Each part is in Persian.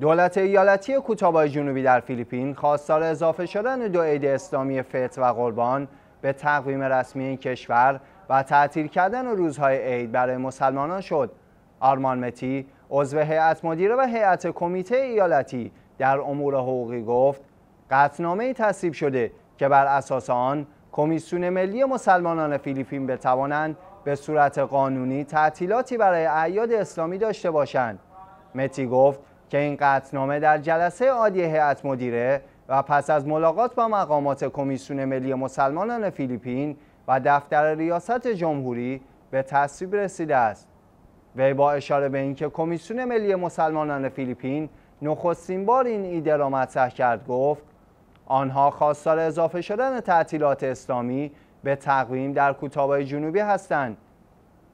دولت ایالتی کوتابای جنوبی در فیلیپین خواستار اضافه شدن دو عید اسلامی فطر و قربان به تقویم رسمی این کشور و تعطیل کردن روزهای عید برای مسلمانان شد. آرمان متی عضو هیئت مدیره و هیئت کمیته ایالتی در امور حقوقی گفت قطنامه ای تصویب شده که بر اساس آن کمیسیون ملی مسلمانان فیلیپین بتوانند به صورت قانونی تعطیلاتی برای اعیاد اسلامی داشته باشند. متی گفت که این قطنامه در جلسه عادی هیئت مدیره و پس از ملاقات با مقامات کمیسیون ملی مسلمانان فیلیپین و دفتر ریاست جمهوری به تصویب رسیده است وی با اشاره به اینکه کمیسیون ملی مسلمانان فیلیپین نخستین بار این ایده را مطرح کرد گفت آنها خواستار اضافه شدن تعطیلات اسلامی به تقویم در کوتابای جنوبی هستند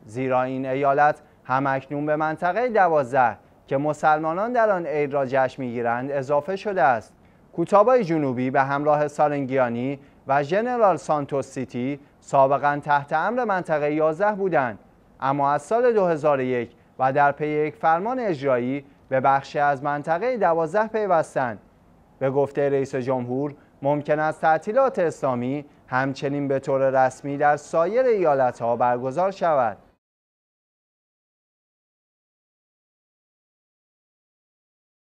زیرا این ایالت همکنون به منطقه دوازده که مسلمانان در آن عید را جشن میگیرند اضافه شده است کوتابای جنوبی به همراه سالنگیانی و ژنرال سانتوس سیتی سابقا تحت امر منطقه 11 بودند اما از سال 2001 و در پی یک فرمان اجرایی به بخش از منطقه 12 پیوستند به گفته رئیس جمهور ممکن است تعطیلات اسلامی همچنین به طور رسمی در سایر ایالتها برگزار شود